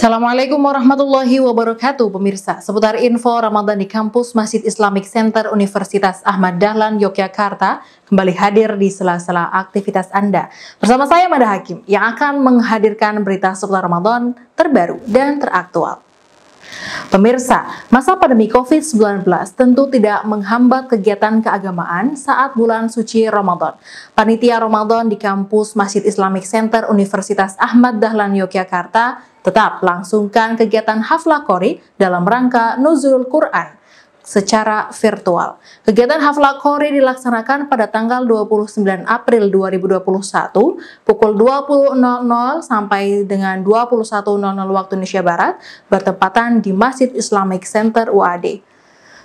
Assalamualaikum warahmatullahi wabarakatuh pemirsa. Seputar info Ramadan di kampus Masjid Islamic Center Universitas Ahmad Dahlan Yogyakarta kembali hadir di sela-sela aktivitas Anda. Bersama saya Mada Hakim yang akan menghadirkan berita seputar Ramadan terbaru dan teraktual. Pemirsa, masa pandemi COVID-19 tentu tidak menghambat kegiatan keagamaan saat bulan suci Ramadan. Panitia Ramadan di kampus Masjid Islamic Center Universitas Ahmad Dahlan Yogyakarta tetap langsungkan kegiatan hafla kori dalam rangka Nuzul Quran secara virtual. Kegiatan Hafla Kori dilaksanakan pada tanggal 29 April 2021 pukul 20.00 sampai dengan 21.00 waktu Indonesia Barat bertepatan di Masjid Islamic Center UAD.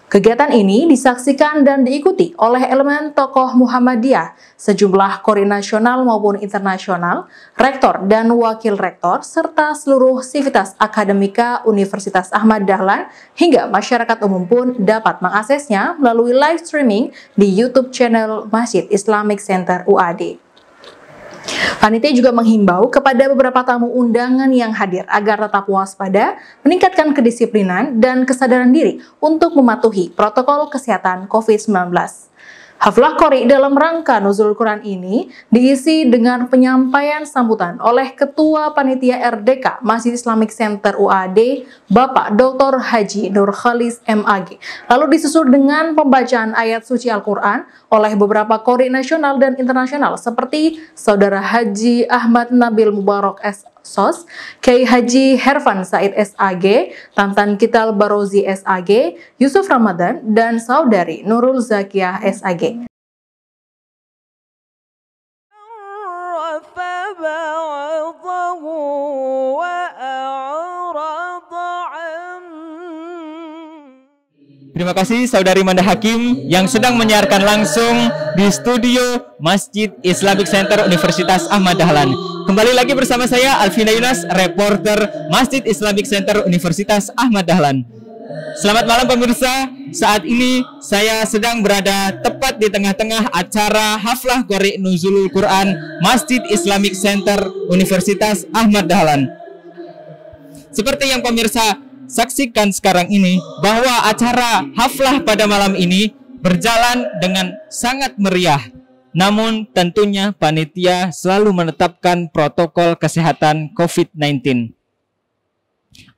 Kegiatan ini disaksikan dan diikuti oleh elemen tokoh Muhammadiyah, sejumlah kori nasional maupun internasional, rektor dan wakil rektor, serta seluruh sivitas akademika Universitas Ahmad Dahlan, hingga masyarakat umum pun dapat mengaksesnya melalui live streaming di YouTube channel Masjid Islamic Center UAD. Panitia juga menghimbau kepada beberapa tamu undangan yang hadir agar tetap waspada, meningkatkan kedisiplinan dan kesadaran diri untuk mematuhi protokol kesehatan COVID-19. Haflah Kori dalam rangka Nuzul Quran ini diisi dengan penyampaian sambutan oleh Ketua Panitia RDK Masjid Islamic Center UAD Bapak Dr. Haji Nur Khalis MAG. Lalu disusul dengan pembacaan ayat suci Al-Quran oleh beberapa Kori nasional dan internasional seperti Saudara Haji Ahmad Nabil Mubarak S. SOS, K. Haji Hervan Said SAG, Tantan Kital Barozi SAG, Yusuf Ramadan, dan saudari Nurul Zakiah SAG. Terima kasih saudari Manda Hakim yang sedang menyiarkan langsung di studio Masjid Islamic Center Universitas Ahmad Dahlan. Kembali lagi bersama saya Alvina Yunas, reporter Masjid Islamic Center Universitas Ahmad Dahlan. Selamat malam pemirsa. Saat ini saya sedang berada tepat di tengah-tengah acara Haflah Qori Nuzulul Quran Masjid Islamic Center Universitas Ahmad Dahlan. Seperti yang pemirsa saksikan sekarang ini bahwa acara haflah pada malam ini berjalan dengan sangat meriah namun tentunya panitia selalu menetapkan protokol kesehatan COVID-19.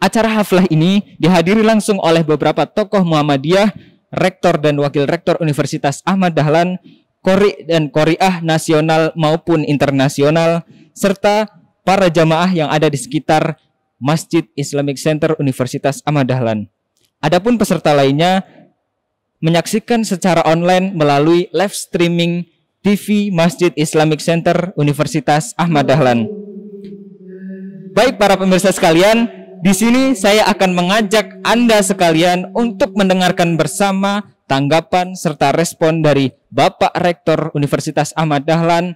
Acara haflah ini dihadiri langsung oleh beberapa tokoh Muhammadiyah, Rektor dan Wakil Rektor Universitas Ahmad Dahlan, Kori dan Koriah nasional maupun internasional, serta para jamaah yang ada di sekitar Masjid Islamic Center Universitas Ahmad Dahlan. Adapun peserta lainnya menyaksikan secara online melalui live streaming TV Masjid Islamic Center Universitas Ahmad Dahlan. Baik para pemirsa sekalian, di sini saya akan mengajak Anda sekalian untuk mendengarkan bersama tanggapan serta respon dari Bapak Rektor Universitas Ahmad Dahlan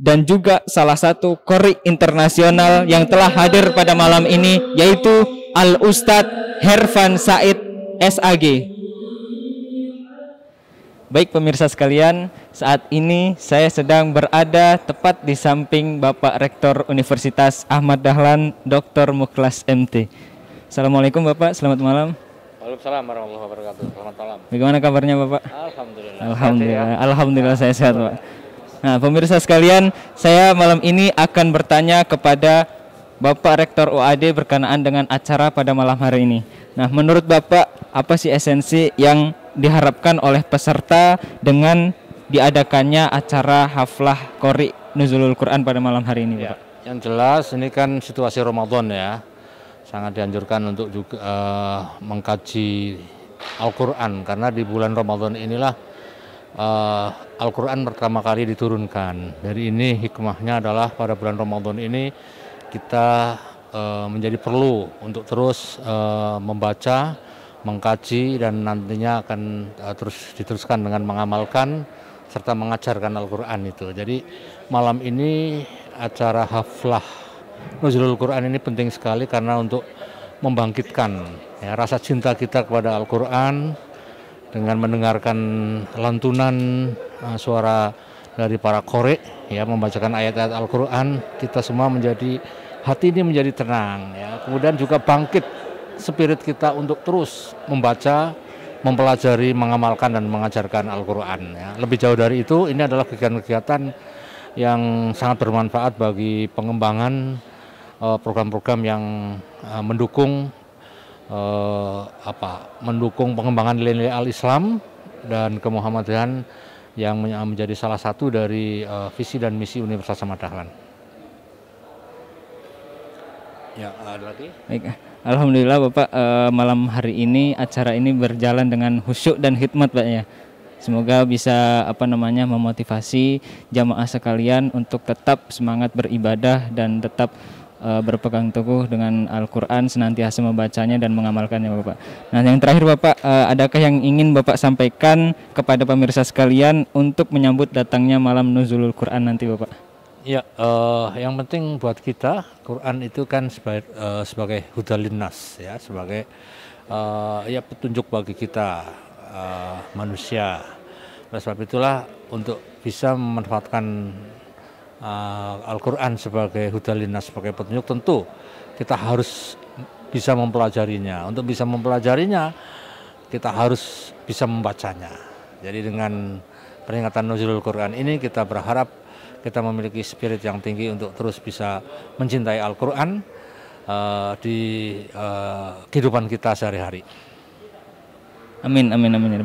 dan juga salah satu kori internasional yang telah hadir pada malam ini yaitu Al Ustadz Hervan Said SAG. Baik pemirsa sekalian, saat ini saya sedang berada tepat di samping Bapak Rektor Universitas Ahmad Dahlan Dr. Muklas MT. Assalamualaikum Bapak, selamat malam. Waalaikumsalam warahmatullahi wabarakatuh. Selamat malam. Bagaimana kabarnya Bapak? Alhamdulillah. Alhamdulillah. Sehat, ya? Alhamdulillah saya sehat, Pak. Nah, pemirsa sekalian, saya malam ini akan bertanya kepada Bapak Rektor UAD berkenaan dengan acara pada malam hari ini. Nah, menurut Bapak, apa sih esensi yang diharapkan oleh peserta dengan diadakannya acara haflah kori nuzulul Quran pada malam hari ini, ya. Yang jelas ini kan situasi Ramadan ya, sangat dianjurkan untuk juga uh, mengkaji Al-Quran karena di bulan Ramadan inilah uh, Al-Quran pertama kali diturunkan. Dari ini hikmahnya adalah pada bulan Ramadan ini kita uh, menjadi perlu untuk terus uh, membaca, mengkaji dan nantinya akan terus diteruskan dengan mengamalkan serta mengajarkan Al-Quran itu. Jadi malam ini acara haflah Nuzulul Quran ini penting sekali karena untuk membangkitkan ya, rasa cinta kita kepada Al-Quran dengan mendengarkan lantunan uh, suara dari para korek ya membacakan ayat-ayat Al-Quran kita semua menjadi hati ini menjadi tenang ya kemudian juga bangkit spirit kita untuk terus membaca mempelajari, mengamalkan dan mengajarkan Al-Qur'an ya. Lebih jauh dari itu, ini adalah kegiatan-kegiatan yang sangat bermanfaat bagi pengembangan eh, program-program yang eh, mendukung uh, apa mendukung pengembangan nilai-nilai al-Islam dan kemuhammadian yang menjadi salah satu dari uh, visi dan misi Universitas Ahmad Dahlan. Ya, eh, ada lagi. Baik. Eh, alhamdulillah Bapak uh, malam hari ini acara ini berjalan dengan khusyuk dan hikmat Pak ya. Semoga bisa apa namanya memotivasi jamaah sekalian untuk tetap semangat beribadah dan tetap uh, berpegang teguh dengan Al-Qur'an senantiasa membacanya dan mengamalkannya Bapak. Nah, yang terakhir Bapak, uh, adakah yang ingin Bapak sampaikan kepada pemirsa sekalian untuk menyambut datangnya malam nuzulul Qur'an nanti Bapak? Ya, uh, yang penting buat kita Quran itu kan eh, sebagai, uh, sebagai hudalinas ya, sebagai uh, ya petunjuk bagi kita uh, manusia. Oleh sebab itulah untuk bisa memanfaatkan uh, Al-Quran sebagai hudalinas sebagai petunjuk tentu kita harus bisa mempelajarinya. Untuk bisa mempelajarinya kita harus bisa membacanya. Jadi dengan peringatan nuzulul Quran ini kita berharap kita memiliki spirit yang tinggi untuk terus bisa mencintai Al-Quran uh, di uh, kehidupan kita sehari-hari. Amin, amin, amin. Ya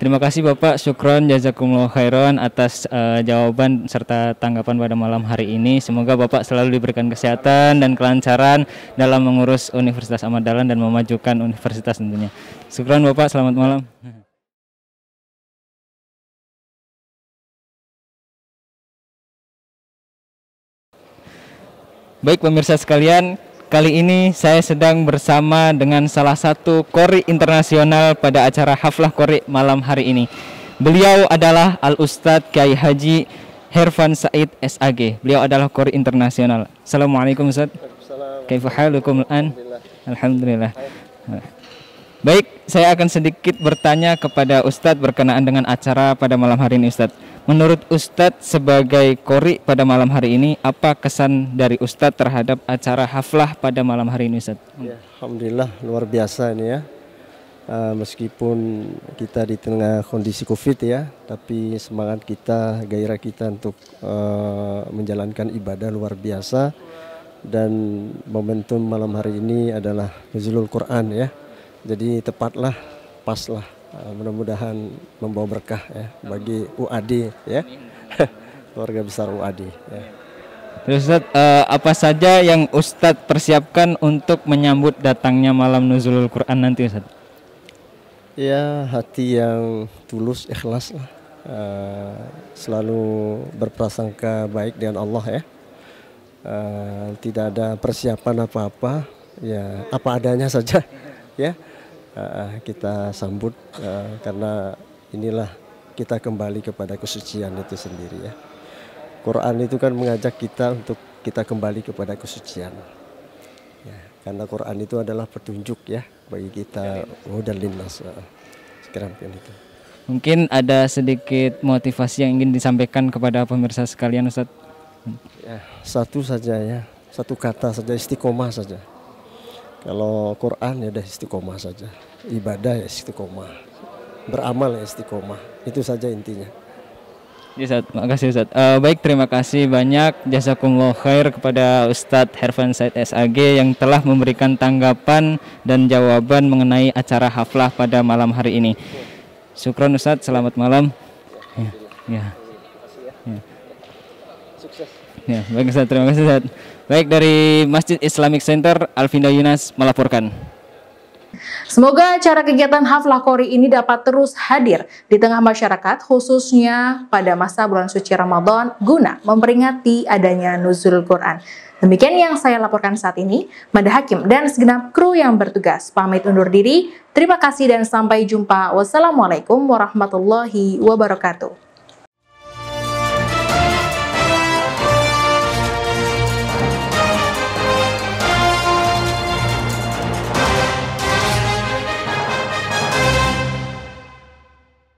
Terima kasih Bapak syukron Jazakumullah Khairon atas uh, jawaban serta tanggapan pada malam hari ini. Semoga Bapak selalu diberikan kesehatan dan kelancaran dalam mengurus Universitas Ahmad Dahlan dan memajukan universitas tentunya. Syukron Bapak, selamat malam. Baik pemirsa sekalian, kali ini saya sedang bersama dengan salah satu kori internasional pada acara Haflah Kori malam hari ini. Beliau adalah Al Ustadz Kiai Haji Hervan Said SAG. Beliau adalah kori internasional. Assalamualaikum Ustaz. Kaifahalukum an? Alhamdulillah. Baik, saya akan sedikit bertanya kepada Ustadz berkenaan dengan acara pada malam hari ini Ustadz Menurut Ustadz sebagai kori pada malam hari ini, apa kesan dari Ustadz terhadap acara haflah pada malam hari ini Ustadz? Ya, Alhamdulillah luar biasa ini ya. Uh, meskipun kita di tengah kondisi COVID ya, tapi semangat kita, gairah kita untuk uh, menjalankan ibadah luar biasa. Dan momentum malam hari ini adalah Nuzulul Quran ya. Jadi tepatlah, paslah Eh, mudah-mudahan membawa berkah ya bagi UAD ya keluarga besar UAD ya. Terus Ustaz, eh, apa saja yang Ustadz persiapkan untuk menyambut datangnya malam nuzulul Quran nanti Ustaz? Ya hati yang tulus ikhlas lah eh, selalu berprasangka baik dengan Allah ya tidak ada persiapan apa-apa ya apa adanya saja ya uh, kita sambut uh, karena inilah kita kembali kepada kesucian itu sendiri ya. Quran itu kan mengajak kita untuk kita kembali kepada kesucian. Ya, karena Quran itu adalah petunjuk ya bagi kita modal ya, ya. linnas. sekarang itu. Mungkin ada sedikit motivasi yang ingin disampaikan kepada pemirsa sekalian Ustaz. Ya, satu saja ya. Satu kata saja istiqomah saja. Kalau Quran ya udah istiqomah saja ibadah ya istiqomah, beramal ya istiqomah. Itu saja intinya. Ya, Ustaz. kasih Ustaz. Uh, baik, terima kasih banyak jazakumullah khair kepada ustad Hervan Said SAG yang telah memberikan tanggapan dan jawaban mengenai acara haflah pada malam hari ini. Syukron ustad selamat malam. Ya. ya. ya. Sukses. Ya, baik Ustaz, terima kasih Ustaz. Baik dari Masjid Islamic Center, Alvinda Yunas melaporkan. Semoga acara kegiatan Haflah Kori ini dapat terus hadir di tengah masyarakat khususnya pada masa bulan suci Ramadan guna memperingati adanya nuzul Quran. Demikian yang saya laporkan saat ini. Mada Hakim dan segenap kru yang bertugas pamit undur diri. Terima kasih dan sampai jumpa. Wassalamualaikum warahmatullahi wabarakatuh.